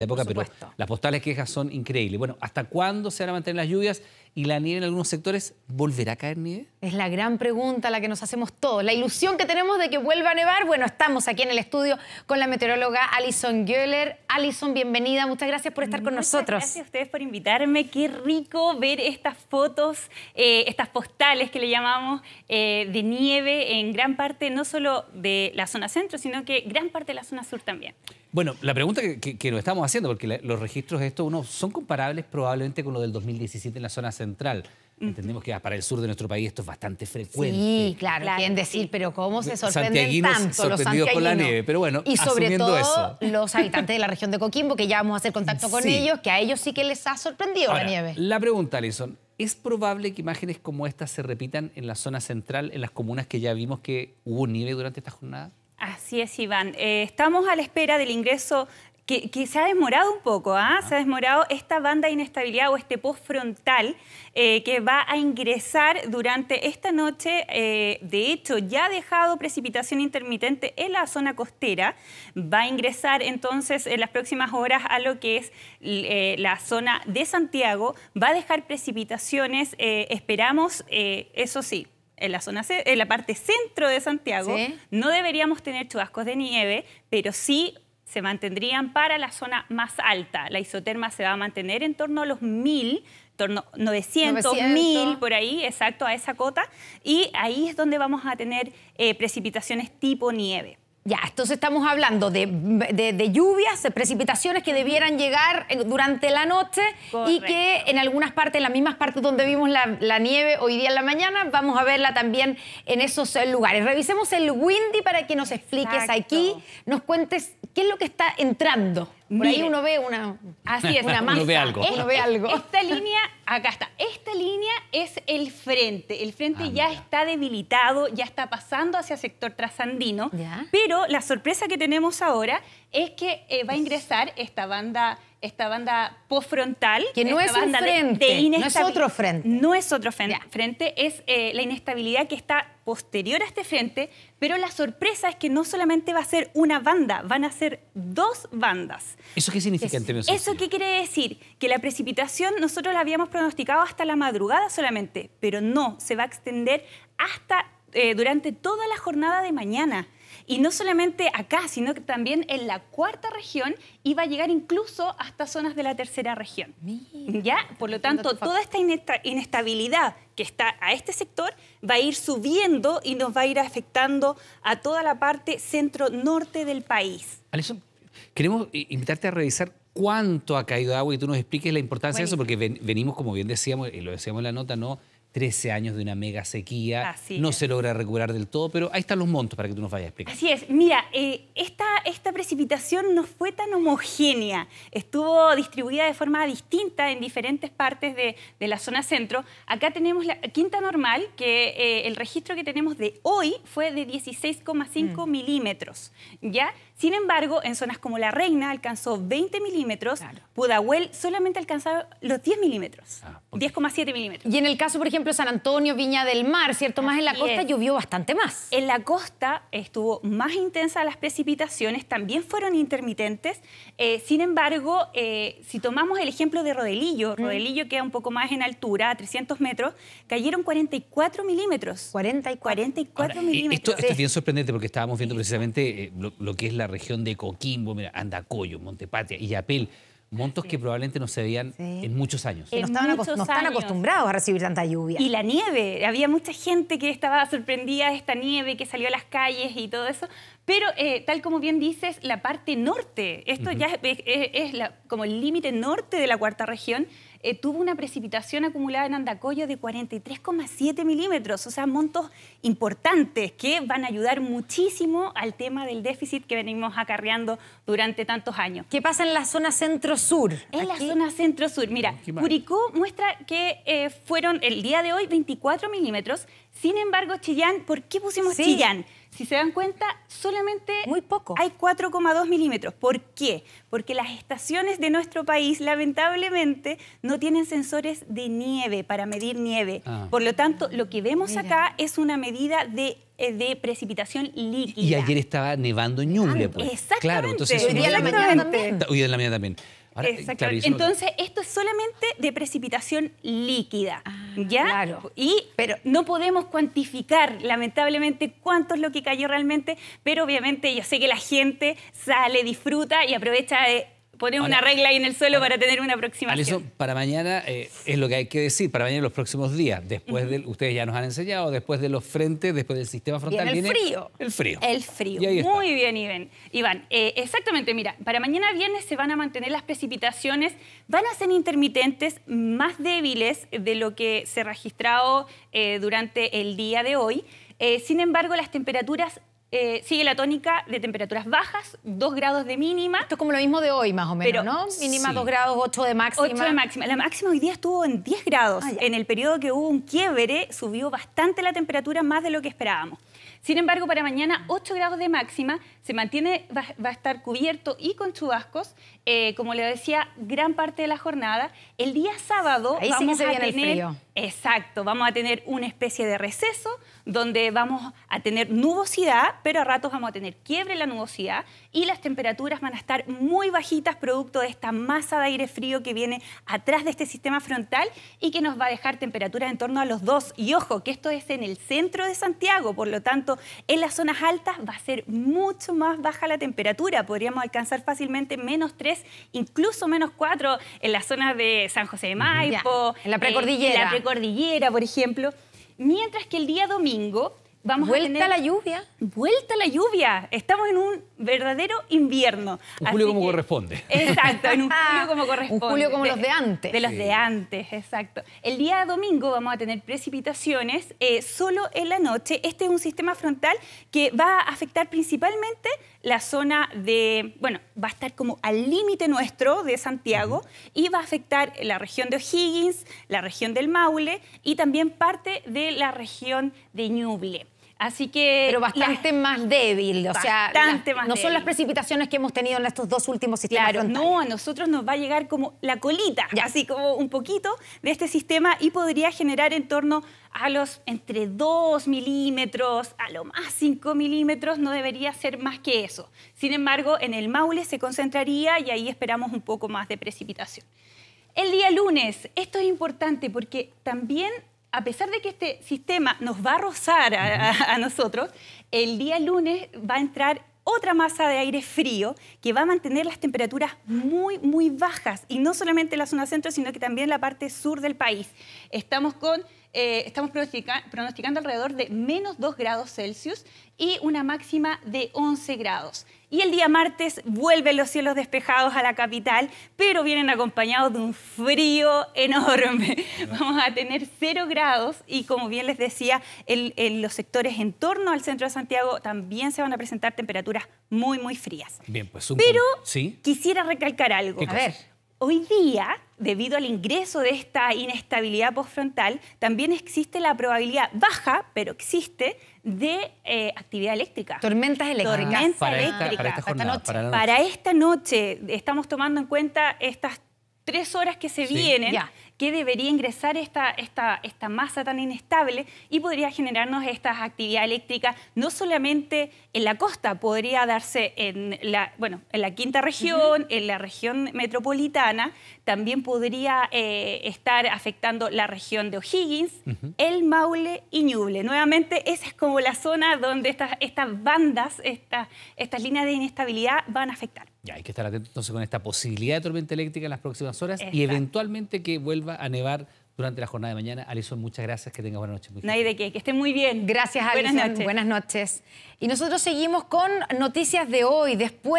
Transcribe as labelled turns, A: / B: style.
A: pero las postales quejas son increíbles. Bueno, ¿hasta cuándo se van a mantener las lluvias? ¿Y la nieve en algunos sectores volverá a caer nieve?
B: Es la gran pregunta la que nos hacemos todos. La ilusión que tenemos de que vuelva a nevar. Bueno, estamos aquí en el estudio con la meteoróloga Alison Göhler. Alison, bienvenida. Muchas gracias por estar con nosotros. Gracias a ustedes por invitarme. Qué rico ver estas fotos,
C: eh, estas postales que le llamamos eh, de nieve en gran parte, no solo de la zona centro, sino que gran parte de la zona sur también.
A: Bueno, la pregunta que, que, nos estamos haciendo, porque los registros de esto, uno, son comparables probablemente con los del 2017 en la zona centro Entendemos que ah, para el sur de nuestro país esto es bastante frecuente.
B: Sí, claro, quieren decir, pero cómo se sorprenden tanto los con la nieve, pero
A: bueno, y sobre todo
B: los habitantes de la región de Coquimbo, que ya
A: vamos a hacer contacto con ellos,
B: que a ellos sí que les ha sorprendido la nieve.
A: La pregunta, Alison, ¿es probable que imágenes como estas se repitan en la zona central, en las comunas que ya vimos que hubo nieve durante esta jornada?
C: Así es, Iván. Eh, estamos a la espera del ingreso que, se ha desmorado un poco, ¿ah? se ha desmorado esta banda de inestabilidad o este post frontal eh, que va a ingresar durante esta noche. Eh, de hecho, ya ha dejado precipitación intermitente en la zona costera. Va a ingresar entonces en las próximas horas a lo que es eh, la zona de Santiago. Va a dejar precipitaciones, esperamos, eso sí, en la, zona, en la parte centro de Santiago, no deberíamos tener chubascos de nieve, pero sí se mantendrían para la zona más alta. La isoterma se va a mantener en torno a los 1000, torno 900, 900. 1000, por ahí, exacto, a esa cota. Y ahí es donde vamos a tener eh, precipitaciones
B: tipo nieve. Ya, entonces estamos hablando de, lluvias, de precipitaciones que debieran llegar eh, durante la noche y que en algunas partes, en las mismas partes donde vimos la, nieve hoy día en la mañana, vamos a verla también en esos eh, lugares. Revisemos el Windy para que nos expliques aquí, nos cuentes ¿Qué es lo que está entrando? Por ahí uno ve una, así es, Uno ve algo. Esta línea, acá está, esta línea
C: es el frente. El frente ah, ya está debilitado, ya está pasando hacia el sector trasandino. Pero la sorpresa que tenemos ahora es que eh, va a ingresar esta banda esta banda postfrontal. Que no es un frente, de, no es otro
B: frente. No es
C: otro frente, frente es eh, la inestabilidad que está posterior a este frente, pero la sorpresa es que no solamente va a ser una banda, van a ser dos bandas.
A: ¿Eso qué significa ¿Eso
C: qué quiere decir? Que la precipitación nosotros la habíamos pronosticado hasta la madrugada solamente, pero no, se va a extender hasta eh, durante toda la jornada de mañana. Y no solamente acá, sino que también en la cuarta región y va a llegar incluso hasta zonas de la tercera región. ¿Ya? Por lo tanto, toda esta inestabilidad que está a este sector va a ir subiendo y nos va a ir afectando a toda la parte centro-norte del país.
A: Alison, queremos invitarte a revisar cuánto ha caído agua y tú nos expliques la importancia de eso, porque venimos, como bien decíamos, y lo decíamos en la nota, no 13 años de una mega sequía. no se logra recuperar del todo, pero ahí están los montos para que tú nos vayas a explicar.
C: Así es. Mira, eh, esta, precipitación no fue tan homogénea. Estuvo distribuida de forma distinta en diferentes partes de, la zona centro. Acá tenemos la quinta normal, que eh, el registro que tenemos de hoy fue de 16,5 mm. milímetros. ¿Ya? Sin embargo, en zonas como La Reina alcanzó 20 milímetros,
B: Pudahuel solamente alcanzaba los 10 milímetros, 10,7 ah, milímetros. Y en el caso, por ejemplo, San Antonio, Viña del Mar, ¿cierto? Más en la costa llovió bastante más. En la costa
C: estuvo más intensa las precipitaciones, también fueron intermitentes. Eh, sin embargo, eh, si tomamos el ejemplo de Rodelillo, mm. Rodelillo queda un poco más en altura, a 300 metros, cayeron 44 milímetros. y 44 eh, milímetros.
A: Esto, es bien sorprendente porque estábamos viendo precisamente lo que es la región de Coquimbo, mira, Andacoyo, Montepatria, Illapel, montos que probablemente no se veían en muchos años. no, estaban están
B: acostumbrados a recibir tanta lluvia. Y la
C: nieve, había mucha gente que estaba sorprendida de esta nieve, que salió a las calles y todo eso. Pero eh, tal como bien dices, la parte norte, esto ya es, la, como el límite norte de la cuarta región, eh, tuvo una precipitación acumulada en Andacoyo de 43,7 milímetros, o sea, montos importantes que van a ayudar muchísimo al tema del déficit que venimos acarreando durante tantos años. ¿Qué pasa en la zona centro-sur? En la zona centro-sur, mira, Curicó muestra que eh, fueron el día de hoy 24 milímetros, sin embargo, Chillán, ¿por qué pusimos Chillán? Si se dan cuenta, solamente Muy poco. hay 4,2 milímetros. ¿Por qué? Porque las estaciones de nuestro país, lamentablemente, no tienen sensores de nieve para medir nieve. Ah. Por lo tanto, lo que vemos acá es una medida de eh, precipitación líquida. Y
A: ayer estaba nevando en Ñuble, pues. Exactamente. Claro, entonces... Hoy día en la mañana también. Hoy día la mañana también. Eh, Exactamente. Entonces,
C: esto es solamente de precipitación líquida, ah, ¿ya? Claro. Y pero, no podemos cuantificar, lamentablemente, cuánto es lo que cayó realmente, pero obviamente yo sé que la gente sale, disfruta y aprovecha de poner una regla ahí en el suelo para tener una aproximación.
A: eso, para mañana eh, es lo que hay que decir, para mañana los próximos días, después de ustedes ya nos han enseñado, después de los frentes, después del sistema frontal el frío. El frío. El
C: frío. Muy bien, Iván. Iván, eh, exactamente, mira, para mañana viernes se van a mantener las precipitaciones, van a ser intermitentes más débiles de lo que se ha registrado eh, durante el día de hoy. sin embargo, las temperaturas eh, sigue la tónica de temperaturas bajas, 2 grados
B: de mínima. Esto es como lo mismo de hoy, más o menos, pero, ¿no?
C: Mínima 2 grados, 8 de máxima. 8 de máxima. La máxima hoy día estuvo en 10 grados. Ah, en el periodo que hubo un quiebre, subió bastante la temperatura, más de lo que esperábamos. Sin embargo, para mañana 8 grados de máxima, se mantiene, va, a estar cubierto y con chubascos, eh, como le decía, gran parte de la jornada. El día sábado vamos a tener... Exacto, vamos a tener una especie de receso donde vamos a tener nubosidad, pero a ratos vamos a tener quiebre en la nubosidad y las temperaturas van a estar muy bajitas producto de esta masa de aire frío que viene atrás de este sistema frontal y que nos va a dejar temperaturas en torno a los 2. Y ojo, que esto es en el centro de Santiago, por lo tanto en las zonas altas va a ser mucho más baja la temperatura. Podríamos alcanzar fácilmente menos 3, incluso menos 4 en las zonas de San José de Maipo. en la precordillera. en la precordillera, por ejemplo. Mientras que el día domingo Vuelta la lluvia. Vuelta la lluvia. Estamos en un verdadero invierno. julio como
A: corresponde.
C: Exacto, en un julio como corresponde. Un julio como los de antes. De los de antes, exacto. El día domingo vamos a tener precipitaciones eh, solo en la noche. Este es un sistema frontal que va a afectar principalmente la zona de, bueno, va a estar como al límite nuestro de Santiago y va a afectar la región de O'Higgins, la región del Maule y también parte de la región de Ñuble. Así que... Pero bastante
B: más débil, o sea, no son las precipitaciones que hemos tenido en estos dos últimos sistemas. no, a nosotros
C: nos va a llegar como la colita, así como un poquito de este sistema y podría generar en torno a los entre 2 milímetros, a lo más 5 milímetros, no debería ser más que eso. Sin embargo, en el Maule se concentraría y ahí esperamos un poco más de precipitación. El día lunes, esto es importante porque también a pesar de que este sistema nos va a rozar a, nosotros, el día lunes va a entrar otra masa de aire frío que va a mantener las temperaturas muy, muy bajas. Y no solamente en la zona centro, sino que también en la parte sur del país. Estamos con eh, estamos pronosticando alrededor de menos 2 grados Celsius y una máxima de 11 grados. Y el día martes vuelven los cielos despejados a la capital, pero vienen acompañados de un frío enorme. Vamos a tener 0 grados y como bien les decía, en los sectores en torno al centro de Santiago también se van a presentar temperaturas muy, muy frías.
A: Bien, pues Pero
C: quisiera recalcar algo. A ver, Hoy día, debido al ingreso de esta inestabilidad postfrontal, también existe la probabilidad baja, pero existe, de eh, actividad eléctrica. Tormentas ah, eléctricas. para
B: Esta, para, esta noche. Para,
C: esta noche estamos tomando en cuenta estas tres horas que se vienen que debería ingresar esta, esta, esta masa tan inestable y podría generarnos esta actividad eléctrica no solamente en la costa, podría darse en la, bueno, en la quinta región, en la región metropolitana, también podría eh, estar afectando la región de O'Higgins, el Maule y Ñuble. Nuevamente, esa es como la zona donde estas, estas bandas, estas, estas líneas de inestabilidad van a afectar.
A: Ya, hay que estar atentos entonces con esta posibilidad de tormenta eléctrica en las próximas horas y eventualmente que vuelva a nevar durante la jornada de mañana. Alison, muchas gracias, que tenga buena noche.
B: Nadie de qué, que esté muy bien. Gracias, Alison. Buenas noches. Buenas noches. Y nosotros seguimos con noticias de hoy. Después.